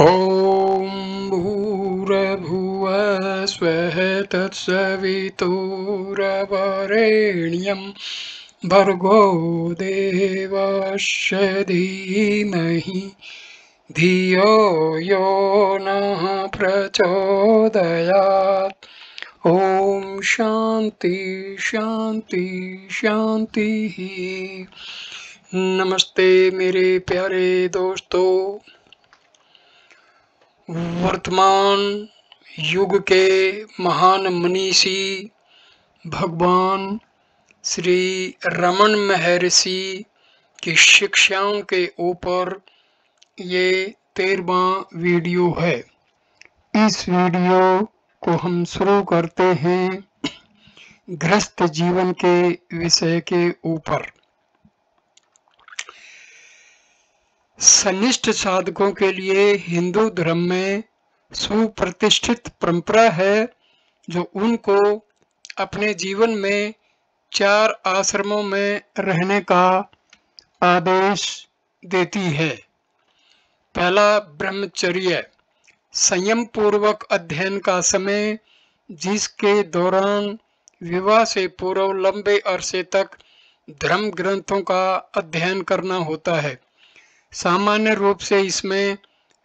ॐ भूर्भुवः स्वः तत्सवितुरवरेण्यं भर्गो देवस्य धीमहि धियो यो नः प्रचोदयात् ॐ शान्ति शान्ति शान्तिः नमस्ते मेरे प्यारे दोस्तों वर्तमान युग के महान मनीषी भगवान श्री रमन महर्षि की शिक्षाओं के ऊपर ये तेरवा वीडियो है इस वीडियो को हम शुरू करते हैं गृहस्थ जीवन के विषय के ऊपर सनिष्ठ साधकों के लिए हिंदू धर्म में सुप्रतिष्ठित परंपरा है जो उनको अपने जीवन में चार आश्रमों में रहने का आदेश देती है पहला ब्रह्मचर्य संयम पूर्वक अध्ययन का समय जिसके दौरान विवाह से पूर्व लंबे अरसे तक धर्म ग्रंथों का अध्ययन करना होता है सामान्य रूप से इसमें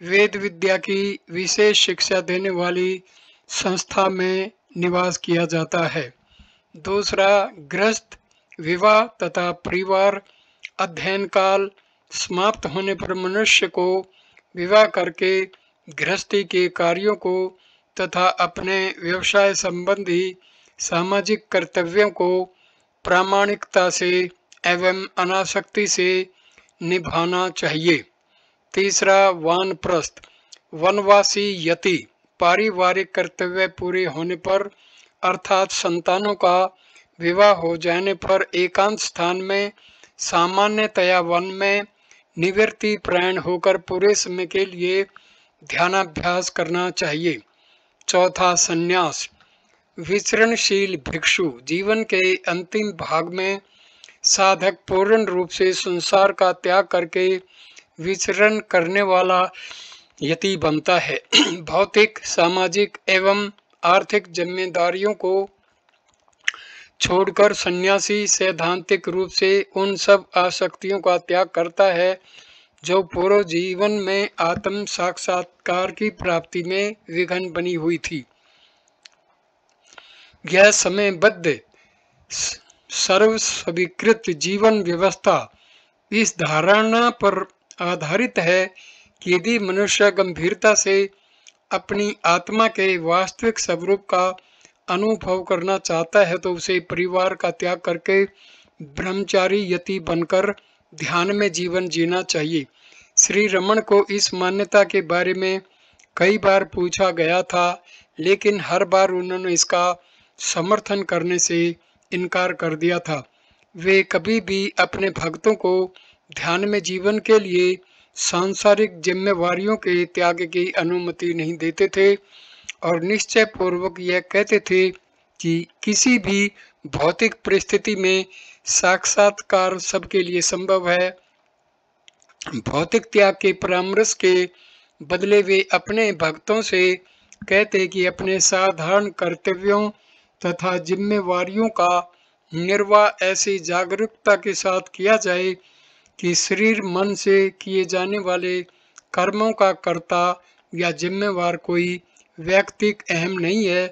वेद विद्या की विशेष शिक्षा देने वाली संस्था में निवास किया जाता है दूसरा ग्रस्त विवाह तथा परिवार अध्ययन काल समाप्त होने पर मनुष्य को विवाह करके गृहस्थी के कार्यों को तथा अपने व्यवसाय संबंधी सामाजिक कर्तव्यों को प्रामाणिकता से एवं अनासक्ति से निभाना चाहिए तीसरा वान प्रस्थ वनवासी यति पारिवारिक कर्तव्य पूरे होने पर अर्थात संतानों का विवाह हो जाने पर एकांत स्थान में सामान्यतया वन में निवृत्ति प्राण होकर पूरे समय के लिए ध्यानाभ्यास करना चाहिए चौथा संन्यास विचरणशील भिक्षु जीवन के अंतिम भाग में साधक पूर्ण रूप से संसार का त्याग करके विचरण करने वाला यति बनता है भौतिक सामाजिक एवं आर्थिक जिम्मेदारियों को छोड़कर सन्यासी सैद्धांतिक रूप से उन सब आसक्तियों का त्याग करता है जो पूर्व जीवन में आत्म साक्षात्कार की प्राप्ति में विघन बनी हुई थी यह समयबद्ध सर्व स्वीकृत जीवन व्यवस्था इस धारणा पर आधारित है कि यदि मनुष्य गंभीरता से अपनी आत्मा के वास्तविक स्वरूप का अनुभव करना चाहता है तो उसे परिवार का त्याग करके ब्रह्मचारी यति बनकर ध्यान में जीवन जीना चाहिए श्री रमन को इस मान्यता के बारे में कई बार पूछा गया था लेकिन हर बार उन्होंने इसका समर्थन करने से इनकार कर दिया था वे कभी भी अपने भक्तों को ध्यान में जीवन के लिए सांसारिक जिम्मेवारियों के त्याग की अनुमति नहीं देते थे और निश्चय पूर्वक यह कहते थे कि किसी भी भौतिक परिस्थिति में साक्षात्कार सबके लिए संभव है भौतिक त्याग के परामर्श के बदले वे अपने भक्तों से कहते कि अपने साधारण कर्तव्यों तथा जिम्मेवारियों का निर्वाह ऐसी जागरूकता के साथ किया जाए कि शरीर मन से किए जाने वाले कर्मों का कर्ता या जिम्मेवार कोई व्यक्तिक अहम नहीं है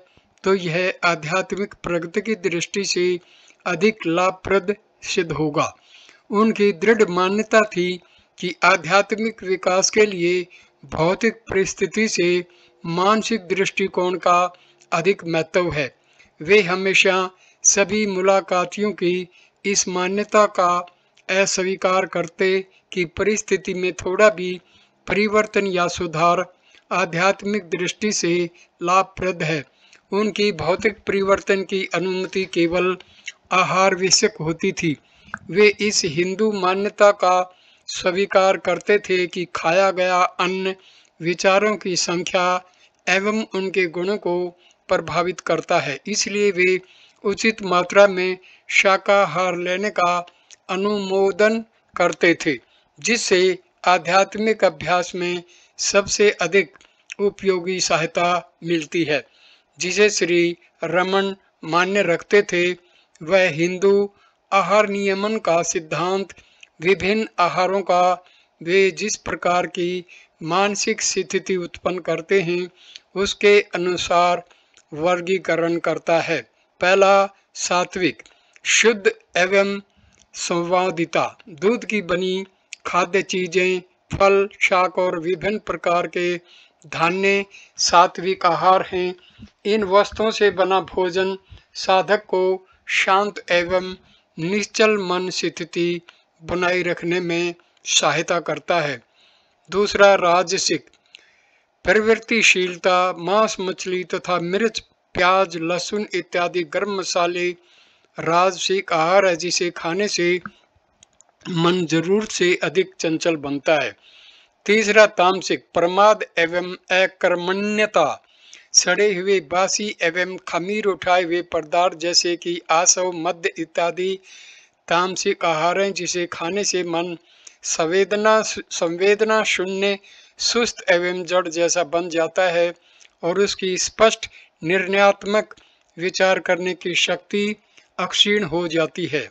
तो यह आध्यात्मिक प्रगति की दृष्टि से अधिक लाभप्रद सिद्ध होगा उनकी दृढ़ मान्यता थी कि आध्यात्मिक विकास के लिए भौतिक परिस्थिति से मानसिक दृष्टिकोण का अधिक महत्व है वे हमेशा सभी मुलाकातियों की इस मान्यता का अस्वीकार करते कि परिस्थिति में थोड़ा भी परिवर्तन या सुधार आध्यात्मिक दृष्टि से लाभप्रद है उनकी भौतिक परिवर्तन की अनुमति केवल आहार विषयक होती थी वे इस हिंदू मान्यता का स्वीकार करते थे कि खाया गया अन्न विचारों की संख्या एवं उनके गुणों को प्रभावित करता है इसलिए वे उचित मात्रा में शाकाहार लेने का अनुमोदन करते थे जिससे आध्यात्मिक अभ्यास में सबसे अधिक उपयोगी सहायता मिलती है जिसे श्री रमन मान्य रखते थे वह हिंदू आहार नियमन का सिद्धांत विभिन्न आहारों का वे जिस प्रकार की मानसिक स्थिति उत्पन्न करते हैं उसके अनुसार वर्गीकरण करता है पहला सात्विक शुद्ध एवं संवादिता दूध की बनी खाद्य चीजें फल शाक और विभिन्न प्रकार के धान्य सात्विक आहार हैं इन वस्तुओं से बना भोजन साधक को शांत एवं निश्चल मन स्थिति बनाए रखने में सहायता करता है दूसरा राजसिक प्रवृत्तिशीलता मांस मछली तथा मिर्च प्याज लहसुन इत्यादि गर्म मसाले राजसिक आहार है जिसे खाने से मन जरूर से अधिक चंचल बनता है तीसरा तामसिक प्रमाद एवं अकर्मण्यता सड़े हुए बासी एवं खमीर उठाए हुए पदार्थ जैसे कि आसव मध्य इत्यादि तामसिक आहार हैं जिसे खाने से मन संवेदना संवेदना शून्य सुस्त एवं जड़ जैसा बन जाता है और उसकी स्पष्ट निर्णयात्मक विचार करने की शक्ति अक्षीण हो जाती है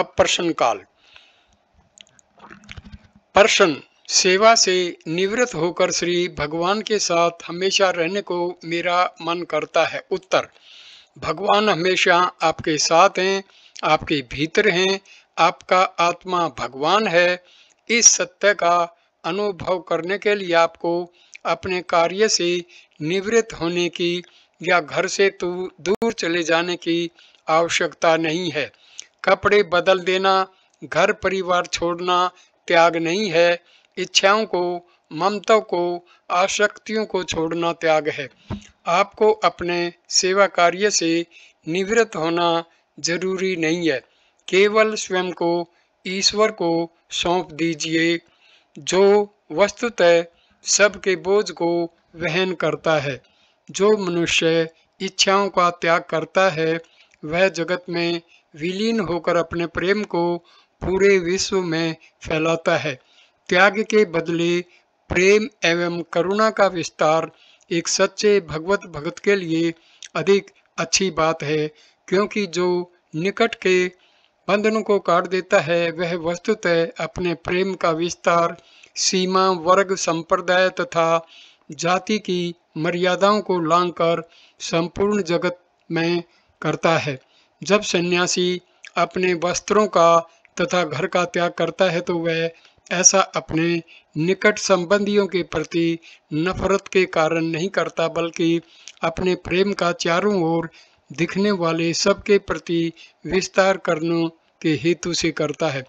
अब प्रश्न काल प्रश्न सेवा से निवृत्त होकर श्री भगवान के साथ हमेशा रहने को मेरा मन करता है उत्तर भगवान हमेशा आपके साथ हैं आपके भीतर हैं आपका आत्मा भगवान है इस सत्य का अनुभव करने के लिए आपको अपने कार्य से निवृत्त होने की या घर से दूर चले जाने की आवश्यकता नहीं है कपड़े बदल देना घर परिवार छोड़ना त्याग नहीं है इच्छाओं को ममता को आशक्तियों को छोड़ना त्याग है आपको अपने सेवा कार्य से निवृत्त होना जरूरी नहीं है केवल स्वयं को ईश्वर को सौंप दीजिए जो वस्तुतः सबके बोझ को वहन करता है जो मनुष्य इच्छाओं का त्याग करता है वह जगत में विलीन होकर अपने प्रेम को पूरे विश्व में फैलाता है त्याग के बदले प्रेम एवं करुणा का विस्तार एक सच्चे भगवत भगत के लिए अधिक अच्छी बात है क्योंकि जो निकट के बंधनों को काट देता है वह वस्तुतः अपने प्रेम का विस्तार सीमा वर्ग संप्रदाय तथा जाति की मर्यादाओं को लांघकर संपूर्ण जगत में करता है जब सन्यासी अपने वस्त्रों का तथा घर का त्याग करता है तो वह ऐसा अपने निकट संबंधियों के प्रति नफरत के कारण नहीं करता बल्कि अपने प्रेम का चारों ओर दिखने वाले सबके प्रति विस्तार करने के हेतु से करता है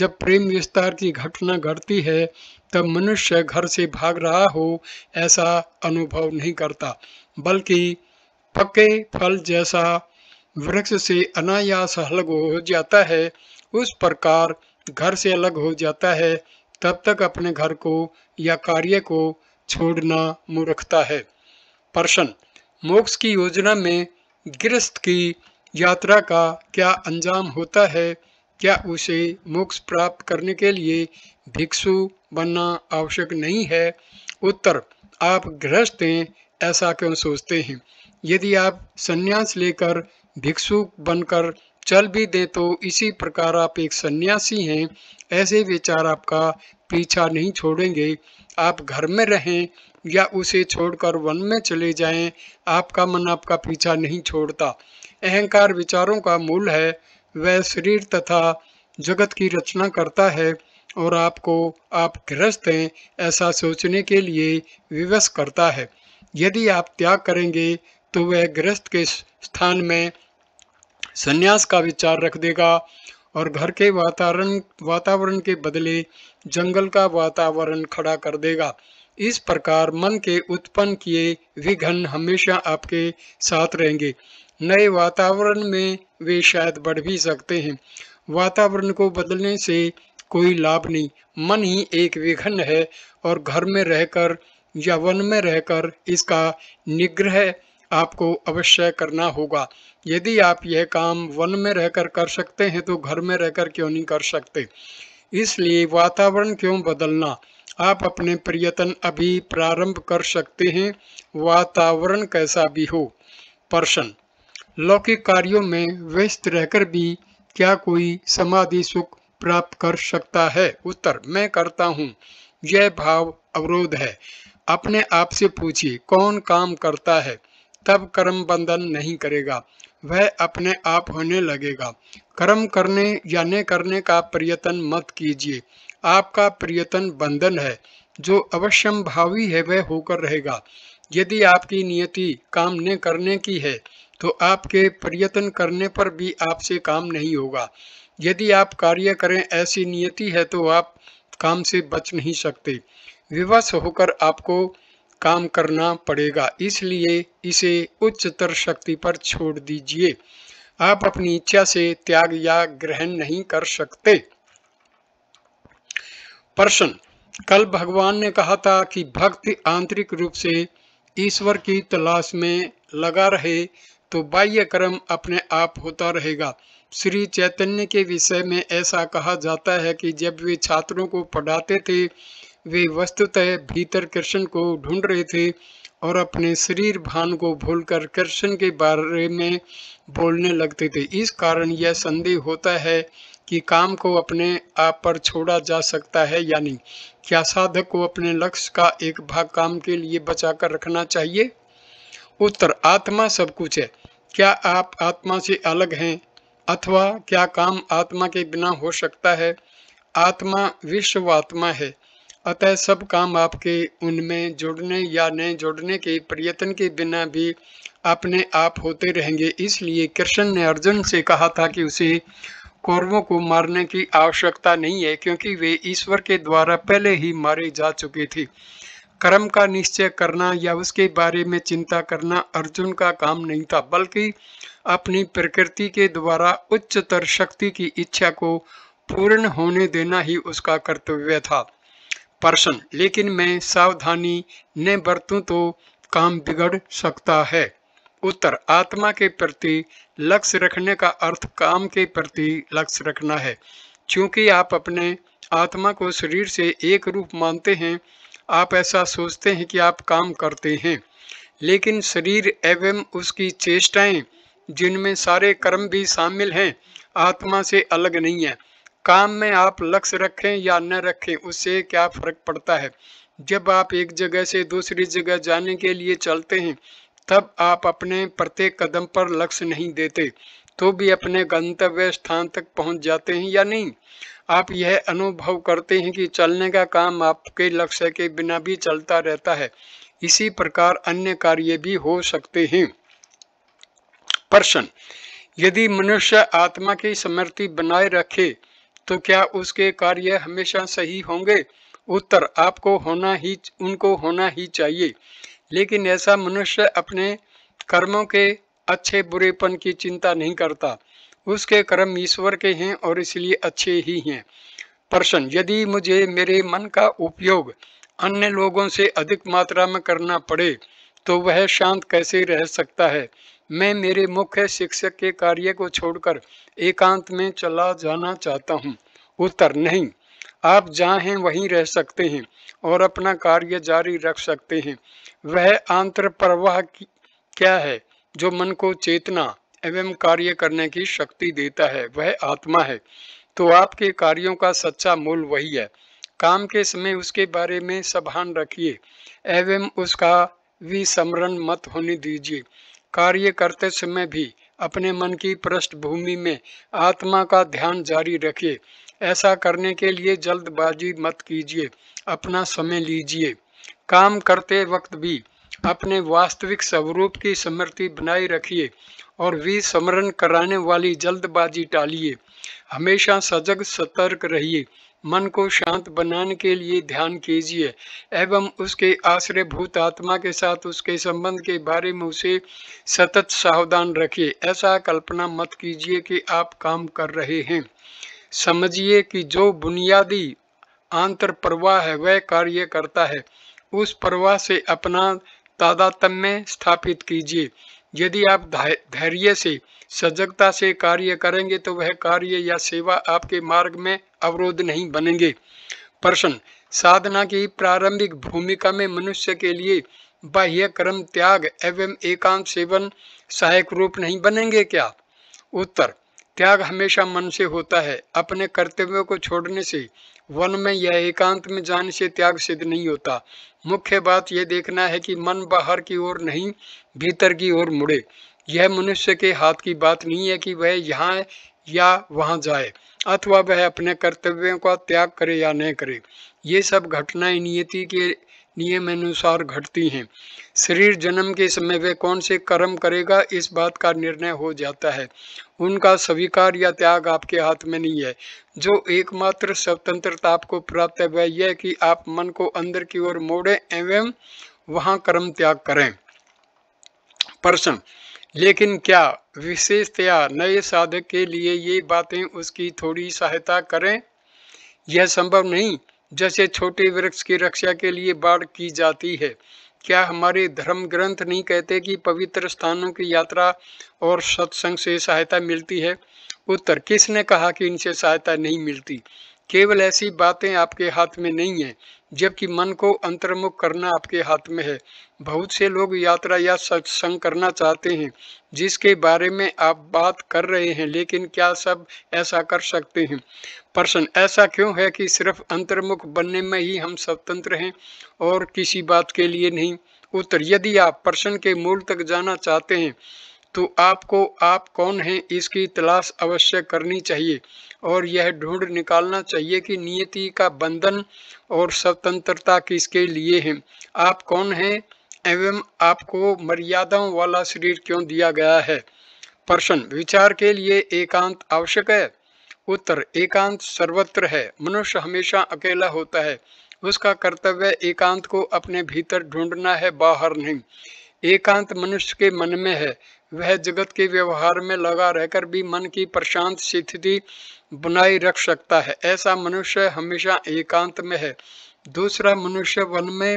जब प्रेम विस्तार की घटना घटती है तब मनुष्य घर से भाग रहा हो ऐसा अनुभव नहीं करता बल्कि पके फल जैसा वृक्ष से अनायास अलग हो जाता है उस प्रकार घर से अलग हो जाता है तब तक अपने घर को या कार्य को छोड़ना मुरखता है प्रश्न मोक्ष की योजना में गृहस्थ की यात्रा का क्या अंजाम होता है क्या उसे मोक्ष प्राप्त करने के लिए भिक्षु बनना आवश्यक नहीं है उत्तर आप गृहस्थ हैं ऐसा क्यों सोचते हैं यदि आप संन्यास लेकर भिक्षु बनकर चल भी दें तो इसी प्रकार आप एक सन्यासी हैं ऐसे विचार आपका पीछा नहीं छोड़ेंगे आप घर में रहें या उसे छोड़कर वन में चले जाएं आपका मन आपका पीछा नहीं छोड़ता अहंकार विचारों का मूल है वह शरीर तथा जगत की रचना करता है और आपको आप गृहस्थ हैं ऐसा सोचने के लिए विवश करता है यदि आप त्याग करेंगे तो वह गृहस्थ के स्थान में संन्यास का विचार रख देगा और घर के वातावरण वातावरण के बदले जंगल का वातावरण खड़ा कर देगा इस प्रकार मन के उत्पन्न किए विघन हमेशा आपके साथ रहेंगे नए वातावरण में वे शायद बढ़ भी सकते हैं वातावरण को बदलने से कोई लाभ नहीं मन ही एक विघन है और घर में रहकर या वन में रहकर इसका निग्रह आपको अवश्य करना होगा यदि आप यह काम वन में रहकर कर सकते हैं तो घर में रहकर क्यों नहीं कर सकते इसलिए वातावरण क्यों बदलना आप अपने प्रयत्न अभी प्रारंभ कर सकते हैं वातावरण कैसा भी हो प्रश्न लौकिक कार्यों में व्यस्त रहकर भी क्या कोई समाधि सुख प्राप्त कर सकता है उत्तर मैं करता हूँ यह भाव अवरोध है अपने आप से पूछिए कौन काम करता है तब कर्म बंधन नहीं करेगा वह अपने आप होने लगेगा कर्म करने या न करने का प्रयत्न मत कीजिए आपका प्रियतन बंधन है जो अवश्यम भावी है वह होकर रहेगा यदि आपकी नियति काम न करने की है तो आपके प्रयत्न करने पर भी आपसे काम नहीं होगा यदि आप कार्य करें ऐसी नियति है तो आप काम से बच नहीं सकते विवश होकर आपको काम करना पड़ेगा इसलिए इसे उच्चतर शक्ति पर छोड़ दीजिए आप अपनी इच्छा से त्याग या ग्रहण नहीं कर सकते प्रश्न कल भगवान ने कहा था कि भक्त आंतरिक रूप से ईश्वर की तलाश में लगा रहे तो बाह्य कर्म अपने आप होता रहेगा श्री चैतन्य के विषय में ऐसा कहा जाता है कि जब वे छात्रों को पढ़ाते थे वे वस्तुतः भीतर कृष्ण को ढूंढ रहे थे और अपने शरीर भान को भूलकर कृष्ण के बारे में बोलने लगते थे इस कारण यह संदेह होता है कि काम को अपने आप पर छोड़ा जा सकता है या नहीं क्या साधक को अपने लक्ष्य का एक भाग काम के लिए बचा कर रखना चाहिए उत्तर आत्मा सब कुछ है क्या आप आत्मा से अलग हैं अथवा क्या काम आत्मा के बिना हो सकता है आत्मा विश्व आत्मा है अतः सब काम आपके उनमें जुड़ने या न जुड़ने के प्रयत्न के बिना भी अपने आप होते रहेंगे इसलिए कृष्ण ने अर्जुन से कहा था कि उसे कौरवों को मारने की आवश्यकता नहीं है क्योंकि वे ईश्वर के द्वारा पहले ही मारे जा चुके थे कर्म का निश्चय करना या उसके बारे में चिंता करना अर्जुन का काम नहीं था बल्कि अपनी प्रकृति के द्वारा उच्चतर शक्ति की इच्छा को पूर्ण होने देना ही उसका कर्तव्य था प्रश्न लेकिन मैं सावधानी न बरतूं तो काम बिगड़ सकता है उत्तर आत्मा के प्रति लक्ष्य रखने का अर्थ काम के प्रति लक्ष्य रखना है क्योंकि आप अपने आत्मा को शरीर से एक रूप मानते हैं आप ऐसा सोचते हैं कि आप काम करते हैं लेकिन शरीर एवं उसकी चेष्टाएं जिनमें सारे कर्म भी शामिल हैं आत्मा से अलग नहीं है काम में आप लक्ष्य रखें या न रखें उससे क्या फर्क पड़ता है जब आप एक जगह से दूसरी जगह जाने के लिए चलते हैं तब आप अपने प्रत्येक कदम पर लक्ष्य नहीं देते तो भी अपने गंतव्य स्थान तक पहुंच जाते हैं या नहीं आप यह अनुभव करते हैं कि चलने का काम आपके लक्ष्य के बिना भी चलता रहता है इसी प्रकार अन्य कार्य भी हो सकते हैं प्रश्न यदि मनुष्य आत्मा की समृति बनाए रखे तो क्या उसके कार्य हमेशा सही होंगे उत्तर आपको होना ही उनको होना ही चाहिए लेकिन ऐसा मनुष्य अपने कर्मों के अच्छे बुरेपन की चिंता नहीं करता उसके कर्म ईश्वर के हैं और इसलिए अच्छे ही हैं प्रश्न यदि मुझे मेरे मन का उपयोग अन्य लोगों से अधिक मात्रा में करना पड़े तो वह शांत कैसे रह सकता है मैं मेरे मुख्य शिक्षक के कार्य को छोड़कर एकांत में चला जाना चाहता हूँ उत्तर नहीं आप जहाँ हैं वहीं रह सकते हैं और अपना कार्य जारी रख सकते हैं वह आंतर प्रवाह क्या है जो मन को चेतना एवं कार्य करने की शक्ति देता है वह आत्मा है तो आपके कार्यों का सच्चा मूल वही है काम के समय उसके बारे में सभान रखिए एवं उसका भी समरण मत होने दीजिए कार्य करते समय भी अपने मन की पृष्ठभूमि में आत्मा का ध्यान जारी रखिए ऐसा करने के लिए जल्दबाजी मत कीजिए अपना समय लीजिए काम करते वक्त भी अपने वास्तविक स्वरूप की स्मृति बनाए रखिए और वी स्मरण कराने वाली जल्दबाजी टालिए हमेशा सजग सतर्क रहिए मन को शांत बनाने के लिए ध्यान कीजिए एवं उसके आश्रय भूत आत्मा के साथ उसके संबंध के बारे में उसे सतत सावधान रखिए ऐसा कल्पना मत कीजिए कि आप काम कर रहे हैं समझिए कि जो बुनियादी आंतर प्रवाह है वह कार्य करता है उस प्रवाह से अपना तादातम्य स्थापित कीजिए यदि आप धैर्य से सजगता से कार्य करेंगे तो वह कार्य या सेवा आपके मार्ग में अवरोध नहीं बनेंगे प्रश्न साधना की प्रारंभिक भूमिका में मनुष्य के लिए बाह्य कर्म त्याग एवं एकांत सेवन सहायक रूप नहीं बनेंगे क्या उत्तर त्याग हमेशा मन से होता है अपने कर्तव्यों को छोड़ने से वन में यह एकांत में जाने से त्याग सिद्ध नहीं होता मुख्य बात यह देखना है कि मन बाहर की ओर नहीं भीतर की ओर मुड़े यह मनुष्य के हाथ की बात नहीं है कि वह यहाँ या वहाँ जाए अथवा वह अपने कर्तव्यों का त्याग करे या न करे ये सब घटनाएं नियति के नियमानुसार घटती हैं शरीर जन्म के समय वे कौन से कर्म करेगा इस बात का निर्णय हो जाता है उनका स्वीकार या त्याग आपके हाथ में नहीं है जो एकमात्र स्वतंत्रता आपको प्राप्त है वह यह कि आप मन को अंदर की ओर मोड़ें एवं वहां कर्म त्याग करें प्रश्न लेकिन क्या विशेषतया नए साधक के लिए ये बातें उसकी थोड़ी सहायता करें यह संभव नहीं जैसे छोटे वृक्ष की रक्षा के लिए बाढ़ की जाती है क्या हमारे धर्म ग्रंथ नहीं कहते कि पवित्र स्थानों की यात्रा और सत्संग से सहायता मिलती है उत्तर किसने कहा कि इनसे सहायता नहीं मिलती केवल ऐसी बातें आपके हाथ में नहीं है जबकि मन को अंतर्मुख करना आपके हाथ में है बहुत से लोग यात्रा या सत्संग करना चाहते हैं जिसके बारे में आप बात कर रहे हैं लेकिन क्या सब ऐसा कर सकते हैं प्रश्न ऐसा क्यों है कि सिर्फ अंतर्मुख बनने में ही हम स्वतंत्र हैं और किसी बात के लिए नहीं उत्तर यदि आप प्रश्न के मूल तक जाना चाहते हैं तो आपको आप कौन हैं इसकी तलाश अवश्य करनी चाहिए और यह ढूंढ निकालना चाहिए कि नियति का बंधन और स्वतंत्रता किसके लिए है आप कौन हैं एवं आपको मर्यादाओं वाला शरीर क्यों दिया गया है प्रश्न विचार के लिए एकांत आवश्यक है उत्तर एकांत सर्वत्र है मनुष्य हमेशा अकेला होता है उसका कर्तव्य एकांत को अपने भीतर ढूंढना है बाहर नहीं एकांत मनुष्य के मन में है वह जगत के व्यवहार में लगा रहकर भी मन की प्रशांत स्थिति बनाई रख सकता है ऐसा मनुष्य हमेशा एकांत में है दूसरा मनुष्य वन में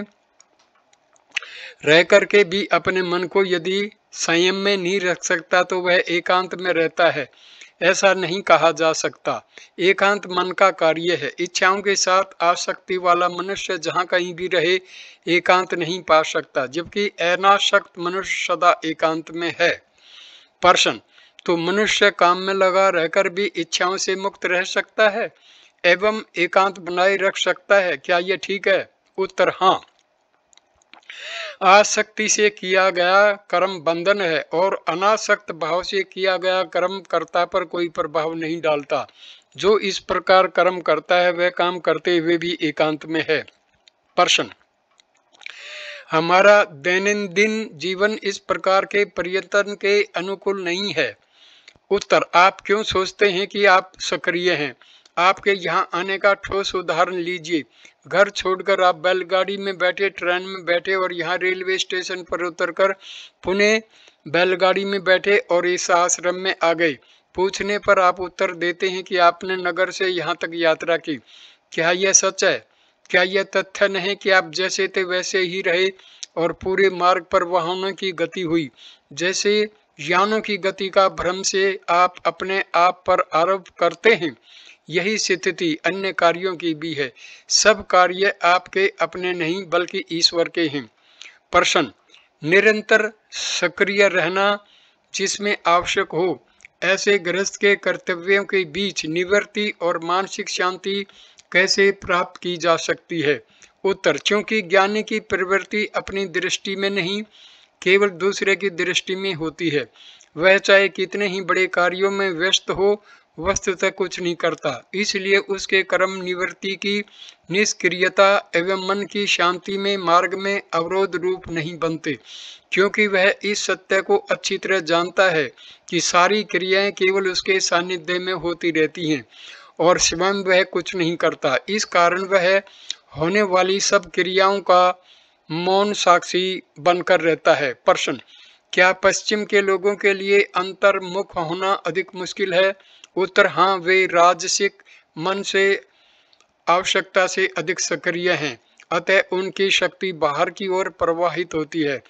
रह करके भी अपने मन को यदि संयम में नहीं रख सकता तो वह एकांत में रहता है ऐसा नहीं कहा जा सकता एकांत मन का कार्य है इच्छाओं के साथ आसक्ति वाला मनुष्य जहाँ कहीं भी रहे एकांत नहीं पा सकता जबकि अनाशक्त मनुष्य सदा एकांत में है प्रश्न तो मनुष्य काम में लगा रहकर भी इच्छाओं से मुक्त रह सकता है एवं एकांत बनाए रख सकता है क्या यह ठीक है उत्तर हाँ आसक्ति से किया गया कर्म बंधन है और अनासक्त भाव से किया गया कर्म कर्ता पर कोई प्रभाव नहीं डालता जो इस प्रकार कर्म करता है वह काम करते हुए भी एकांत में है प्रश्न हमारा दैनंदिन जीवन इस प्रकार के पर्यटन के अनुकूल नहीं है उत्तर आप क्यों सोचते हैं कि आप सक्रिय हैं आपके यहाँ आने का ठोस उदाहरण लीजिए घर छोड़कर आप बैलगाड़ी में बैठे ट्रेन में बैठे और यहाँ रेलवे स्टेशन पर उतरकर पुणे बैलगाड़ी में बैठे और इस आश्रम में आ गए पूछने पर आप उत्तर देते हैं कि आपने नगर से यहाँ तक यात्रा की क्या यह सच है क्या यह तथ्य नहीं कि आप जैसे थे वैसे ही रहे और पूरे मार्ग पर वाहनों की गति हुई जैसे यानों की गति का भ्रम से आप अपने आप पर आरोप करते हैं यही स्थिति अन्य कार्यों की भी है सब कार्य आपके अपने नहीं बल्कि ईश्वर के हैं प्रश्न निरंतर सक्रिय रहना जिसमें आवश्यक हो ऐसे गृहस्थ के कर्तव्यों के बीच निवृत्ति और मानसिक शांति कैसे प्राप्त की जा सकती है उत्तर चूंकि ज्ञानी की प्रवृत्ति अपनी दृष्टि में नहीं केवल दूसरे की दृष्टि में होती है वह चाहे कितने ही बड़े कार्यों में व्यस्त हो वस्तुतः कुछ नहीं करता इसलिए उसके कर्म निवृत्ति की निष्क्रियता एवं मन की शांति में मार्ग में अवरोध रूप नहीं बनते क्योंकि वह इस सत्य को अच्छी तरह जानता है कि सारी क्रियाएं केवल उसके सानिध्य में होती रहती हैं और स्वयं वह कुछ नहीं करता इस कारण वह होने वाली सब क्रियाओं का मौन साक्षी बनकर रहता है प्रश्न क्या पश्चिम के लोगों के लिए अंतर्मुख होना अधिक मुश्किल है उत्तर हाँ वे राजसिक मन से आवश्यकता से अधिक सक्रिय हैं अतः उनकी शक्ति बाहर की ओर प्रवाहित होती है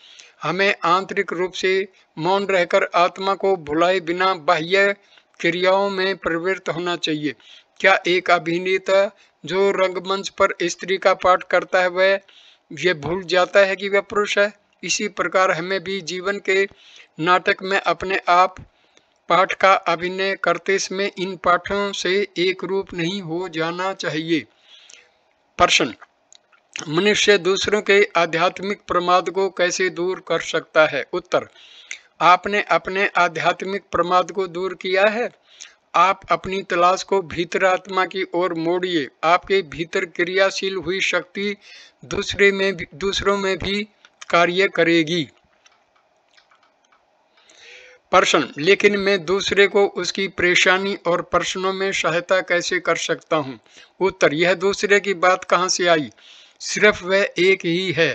हमें आंतरिक रूप से मौन रहकर आत्मा को भुलाए बिना बाह्य क्रियाओं में प्रवृत्त होना चाहिए क्या एक अभिनेता जो रंगमंच पर स्त्री का पाठ करता है वह यह भूल जाता है कि वह पुरुष है इसी प्रकार हमें भी जीवन के नाटक में अपने आप पाठ का अभिनय करते समय इन पाठों से एक रूप नहीं हो जाना चाहिए प्रश्न मनुष्य दूसरों के आध्यात्मिक प्रमाद को कैसे दूर कर सकता है उत्तर आपने अपने आध्यात्मिक प्रमाद को दूर किया है आप अपनी तलाश को भीतर आत्मा की ओर मोड़िए आपके भीतर क्रियाशील हुई शक्ति दूसरे में दूसरों में भी कार्य करेगी प्रश्न लेकिन मैं दूसरे को उसकी परेशानी और प्रश्नों में सहायता कैसे कर सकता हूँ उत्तर यह दूसरे की बात कहाँ से आई सिर्फ वह एक ही है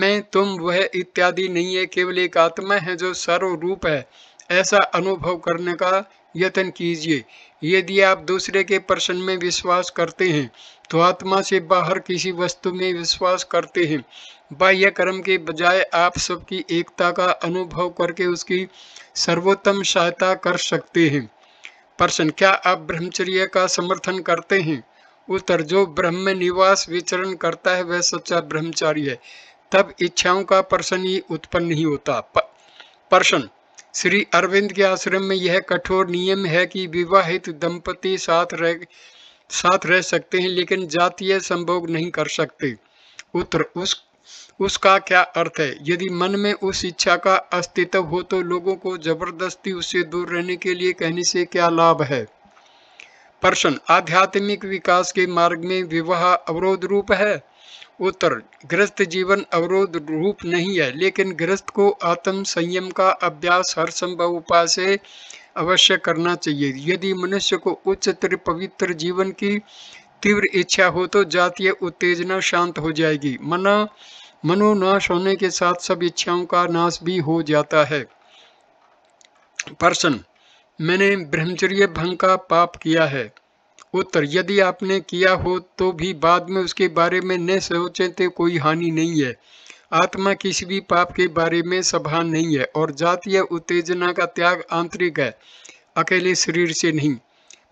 मैं तुम वह इत्यादि नहीं है केवल एक आत्मा है जो सर्व रूप है ऐसा अनुभव करने का यत्न कीजिए यदि आप दूसरे के प्रश्न में विश्वास करते हैं तो आत्मा से बाहर किसी वस्तु में विश्वास करते हैं बाह्य कर्म के बजाय आप सबकी एकता का अनुभव करके उसकी सर्वोत्तम सहायता कर सकते हैं प्रश्न क्या आप ब्रह्मचर्य का समर्थन करते हैं उत्तर जो ब्रह्म में निवास विचरण करता है वह सच्चा ब्रह्मचारी है तब इच्छाओं का प्रश्न ही उत्पन्न नहीं होता प्रश्न श्री अरविंद के आश्रम में यह कठोर नियम है कि विवाहित दंपति साथ रह साथ रह सकते हैं लेकिन जातीय संभोग नहीं कर सकते उत्तर उस उसका क्या अर्थ है यदि मन में उस इच्छा का अस्तित्व हो तो लोगों को जबरदस्ती उससे दूर रहने के लिए कहने से क्या लाभ है प्रश्न आध्यात्मिक विकास के मार्ग में विवाह अवरोध रूप है उत्तर ग्रस्त जीवन अवरोध रूप नहीं है लेकिन ग्रस्त को आत्म संयम का अभ्यास हर संभव उपाय से अवश्य करना चाहिए यदि मनुष्य को उच्चतर पवित्र जीवन की तीव्र इच्छा हो तो जातीय उत्तेजना शांत हो जाएगी मना मनोनाश होने के साथ सब इच्छाओं का नाश भी हो जाता है प्रश्न मैंने ब्रह्मचर्य भंग का पाप किया है उत्तर यदि आपने किया हो तो भी बाद में उसके बारे में न सोचे तो कोई हानि नहीं है आत्मा किसी भी पाप के बारे में सभा नहीं है और जातीय उत्तेजना का त्याग आंतरिक है अकेले शरीर से नहीं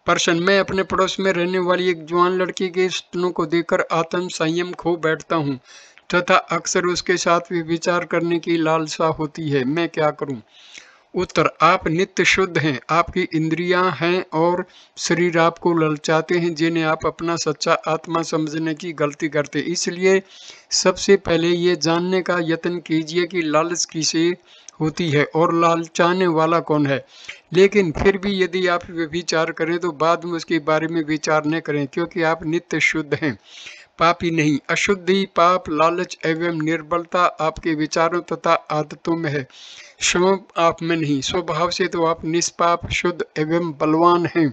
प्रश्न मैं अपने पड़ोस में रहने वाली एक जवान लड़की के स्तनों को देखकर आत्म संयम खो बैठता हूँ तथा अक्सर उसके साथ भी विचार करने की लालसा होती है मैं क्या करूँ उत्तर आप नित्य शुद्ध हैं आपकी इंद्रियां हैं और शरीर आपको ललचाते हैं जिन्हें आप अपना सच्चा आत्मा समझने की गलती करते इसलिए सबसे पहले ये जानने का यत्न कीजिए कि लालच किसे होती है और लालचाने वाला कौन है लेकिन फिर भी यदि आप विचार करें तो बाद में उसके बारे में विचार न करें क्योंकि आप नित्य शुद्ध हैं पापी नहीं अशुद्धि पाप लालच एवं निर्बलता आपके विचारों तथा आदतों में है स्वयं आप में नहीं स्वभाव से तो आप निष्पाप शुद्ध एवं बलवान हैं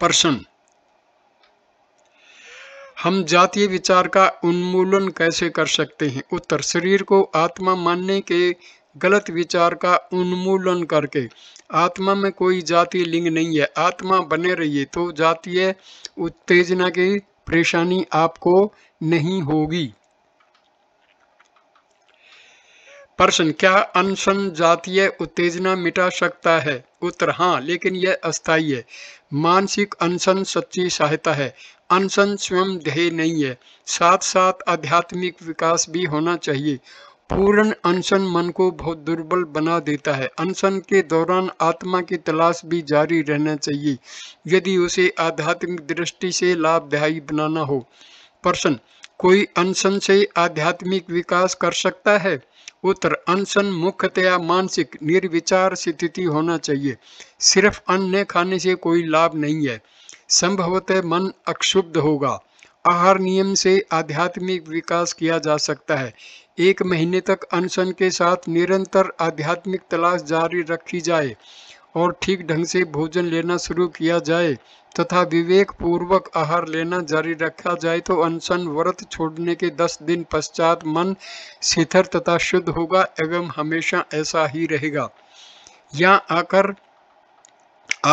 प्रश्न हम जातीय विचार का उन्मूलन कैसे कर सकते हैं उत्तर शरीर को आत्मा मानने के गलत विचार का उन्मूलन करके आत्मा में कोई जातीय लिंग नहीं है आत्मा बने रहिए तो जातीय उत्तेजना की परेशानी आपको नहीं होगी प्रश्न क्या अनशन जातीय उत्तेजना मिटा सकता है उत्तर हाँ लेकिन यह अस्थायी है मानसिक अनशन सच्ची सहायता है अनशन स्वयं ध्येय नहीं है साथ साथ आध्यात्मिक विकास भी होना चाहिए पूर्ण अनशन मन को बहुत दुर्बल बना देता है अनशन के दौरान आत्मा की तलाश भी जारी रहना चाहिए यदि उसे आध्यात्मिक दृष्टि से लाभदायी बनाना हो प्रश्न कोई अनशन से आध्यात्मिक विकास कर सकता है उत्तर अनशन मुख्यतया मानसिक निर्विचार स्थिति होना चाहिए सिर्फ अन्न खाने से कोई लाभ नहीं है संभवतः मन अक्षुब्ध होगा आहार नियम से आध्यात्मिक विकास किया जा सकता है एक महीने तक अनशन के साथ निरंतर आध्यात्मिक तलाश जारी रखी जाए और ठीक ढंग से भोजन लेना शुरू किया जाए तथा विवेक पूर्वक आहार लेना जारी रखा जाए तो अनशन व्रत छोड़ने के दस दिन पश्चात मन शिथिर तथा शुद्ध होगा एवं हमेशा ऐसा ही रहेगा यहाँ आकर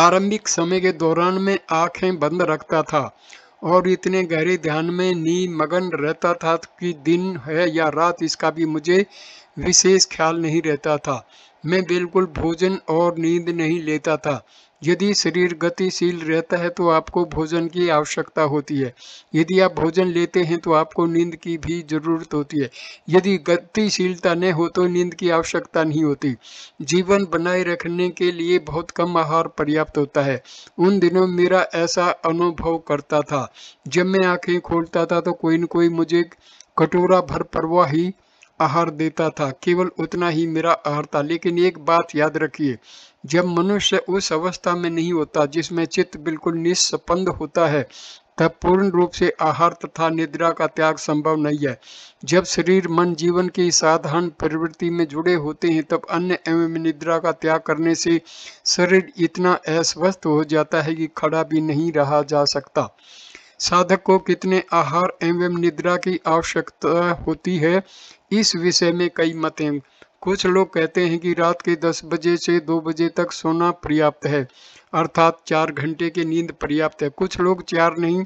आरंभिक समय के दौरान में आंखें बंद रखता था और इतने गहरे ध्यान में नी मगन रहता था कि दिन है या रात इसका भी मुझे विशेष ख्याल नहीं रहता था मैं बिल्कुल भोजन और नींद नहीं लेता था यदि शरीर गतिशील रहता है तो आपको भोजन की आवश्यकता होती है यदि आप भोजन लेते हैं तो आपको नींद की भी जरूरत होती है यदि गतिशीलता नहीं हो तो नींद की आवश्यकता नहीं होती जीवन बनाए रखने के लिए बहुत कम आहार पर्याप्त होता है उन दिनों मेरा ऐसा अनुभव करता था जब मैं आँखें खोलता था तो कोई न कोई मुझे कटोरा भर परवाही आहार देता था केवल उतना ही मेरा आहार था लेकिन एक बात याद रखिए जब मनुष्य उस अवस्था में नहीं होता जिसमें चित्त बिल्कुल निस्पंद होता है तब पूर्ण रूप से आहार तथा निद्रा का त्याग संभव नहीं है जब शरीर मन जीवन की साधारण प्रवृत्ति में जुड़े होते हैं तब अन्य एवं निद्रा का त्याग करने से शरीर इतना अस्वस्थ हो जाता है कि खड़ा भी नहीं रहा जा सकता साधक को कितने आहार एवं निद्रा की आवश्यकता होती है इस विषय में कई मत हैं कुछ लोग कहते हैं कि रात के 10 बजे से 2 बजे तक सोना पर्याप्त है अर्थात चार घंटे की नींद पर्याप्त है कुछ लोग चार नहीं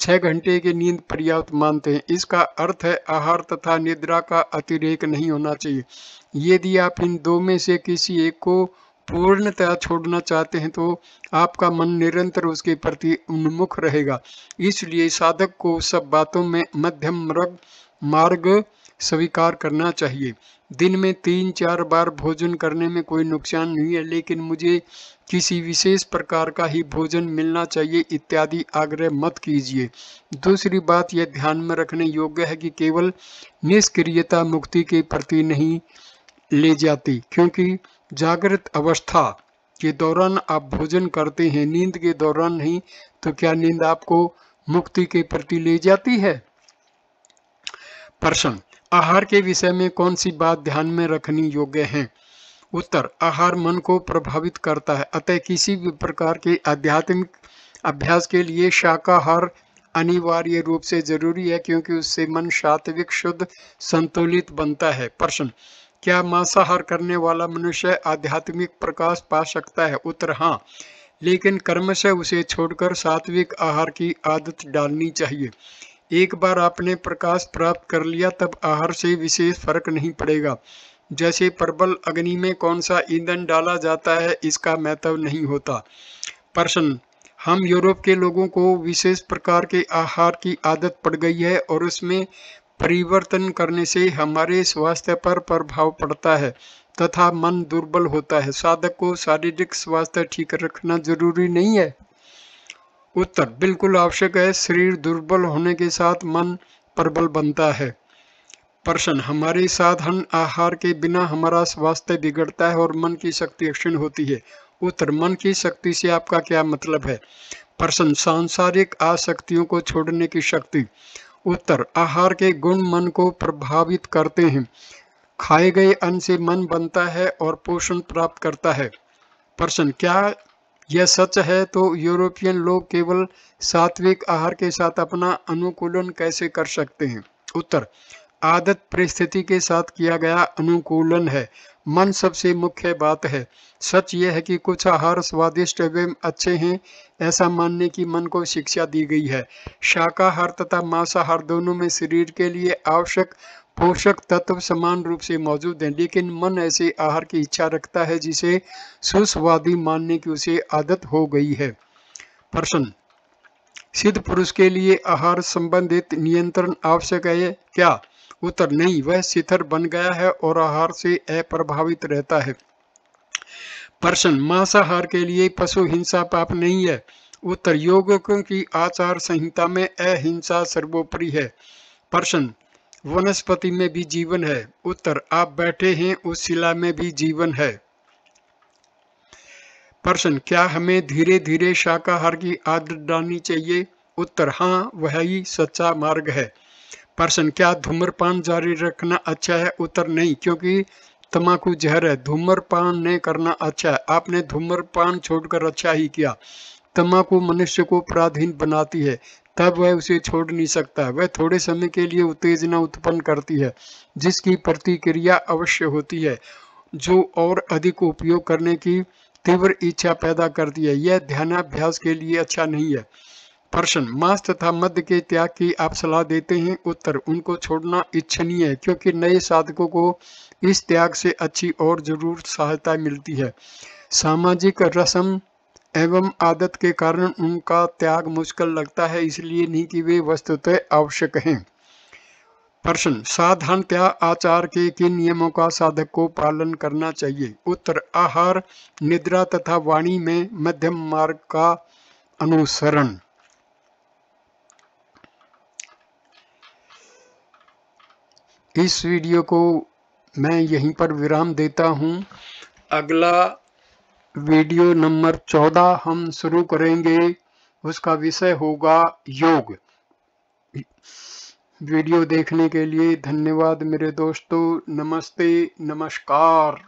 छः घंटे की नींद पर्याप्त मानते हैं इसका अर्थ है आहार तथा निद्रा का अतिरेक नहीं होना चाहिए यदि आप इन दो में से किसी एक को पूर्णतया छोड़ना चाहते हैं तो आपका मन निरंतर उसके प्रति उन्मुख रहेगा इसलिए साधक को सब बातों में मध्यम मार्ग स्वीकार करना चाहिए दिन में तीन चार बार भोजन करने में कोई नुकसान नहीं है लेकिन मुझे किसी विशेष प्रकार का ही भोजन मिलना चाहिए इत्यादि आग्रह मत कीजिए दूसरी बात यह ध्यान में रखने योग्य है कि केवल निष्क्रियता मुक्ति के प्रति नहीं ले जाती क्योंकि जागृत अवस्था के दौरान आप भोजन करते हैं नींद के दौरान नहीं तो क्या नींद आपको मुक्ति के प्रति ले जाती है प्रश्न आहार के विषय में कौन सी बात ध्यान में रखनी योग्य है उत्तर आहार मन को प्रभावित करता है अतः किसी भी प्रकार के आध्यात्मिक अभ्यास के लिए शाकाहार अनिवार्य रूप से जरूरी है क्योंकि उससे मन सात्विक शुद्ध संतुलित बनता है प्रश्न क्या मांसाहार करने वाला मनुष्य आध्यात्मिक प्रकाश पा सकता है उत्तर हाँ लेकिन कर्म से उसे छोड़कर सात्विक आहार की आदत डालनी चाहिए एक बार आपने प्रकाश प्राप्त कर लिया तब आहार से विशेष फर्क नहीं पड़ेगा जैसे प्रबल अग्नि में कौन सा ईंधन डाला जाता है इसका महत्व नहीं होता प्रश्न हम यूरोप के लोगों को विशेष प्रकार के आहार की आदत पड़ गई है और उसमें परिवर्तन करने से हमारे स्वास्थ्य पर प्रभाव पड़ता है तथा मन दुर्बल होता है साधक को शारीरिक स्वास्थ्य ठीक रखना जरूरी नहीं है उत्तर बिल्कुल आवश्यक है शरीर दुर्बल होने के साथ मन प्रबल बनता है प्रश्न हमारे साधन आहार के बिना हमारा स्वास्थ्य बिगड़ता है और मन की शक्ति क्षीण होती है उत्तर मन की शक्ति से आपका क्या मतलब है प्रश्न सांसारिक आसक्तियों को छोड़ने की शक्ति उत्तर आहार के गुण मन को प्रभावित करते हैं खाए गए अन्न से मन बनता है और पोषण प्राप्त करता है प्रश्न क्या यह सच है तो यूरोपियन लोग केवल सात्विक आहार के साथ अपना अनुकूलन कैसे कर सकते हैं उत्तर आदत परिस्थिति के साथ किया गया अनुकूलन है मन सबसे मुख्य बात है सच यह है कि कुछ आहार स्वादिष्ट एवं अच्छे हैं ऐसा मानने की मन को शिक्षा दी गई है शाकाहार तथा मांसाहार दोनों में शरीर के लिए आवश्यक पोषक तत्व समान रूप से मौजूद हैं लेकिन मन ऐसे आहार की इच्छा रखता है जिसे सुस्वादी मानने की उसे आदत हो गई है प्रश्न सिद्ध पुरुष के लिए आहार संबंधित नियंत्रण आवश्यक है क्या उत्तर नहीं वह शिथर बन गया है और आहार से अप्रभावित रहता है प्रश्न मांसाहार के लिए पशु हिंसा पाप नहीं है उत्तर योगकों की आचार संहिता में अहिंसा सर्वोपरि है प्रश्न वनस्पति में भी जीवन है उत्तर आप बैठे हैं उस शिला में भी जीवन है प्रश्न क्या हमें धीरे धीरे शाकाहार की आदत डालनी चाहिए उत्तर हाँ वह ही सच्चा मार्ग है प्रश्न क्या धूम्रपान जारी रखना अच्छा है उत्तर नहीं क्योंकि तम्बाकू जहर है धूम्रपान नहीं करना अच्छा है आपने धूम्रपान छोड़कर अच्छा ही किया तम्बाकू मनुष्य को पराधीन बनाती है तब वह उसे छोड़ नहीं सकता वह थोड़े समय के लिए उत्तेजना उत्पन्न करती है जिसकी प्रतिक्रिया अवश्य होती है जो और अधिक उपयोग करने की तीव्र इच्छा पैदा करती है यह ध्यानाभ्यास के लिए अच्छा नहीं है प्रश्न मांस तथा मध्य के त्याग की आप सलाह देते हैं उत्तर उनको छोड़ना इच्छनीय है क्योंकि नए साधकों को इस त्याग से अच्छी और जरूर सहायता मिलती है सामाजिक रसम एवं आदत के कारण उनका त्याग मुश्किल लगता है इसलिए नहीं कि वे वस्तुतः आवश्यक हैं प्रश्न साधारणतया आचार के किन नियमों का साधक को पालन करना चाहिए उत्तर आहार निद्रा तथा वाणी में मध्यम मार्ग का अनुसरण इस वीडियो को मैं यहीं पर विराम देता हूं अगला वीडियो नंबर चौदह हम शुरू करेंगे उसका विषय होगा योग वीडियो देखने के लिए धन्यवाद मेरे दोस्तों नमस्ते नमस्कार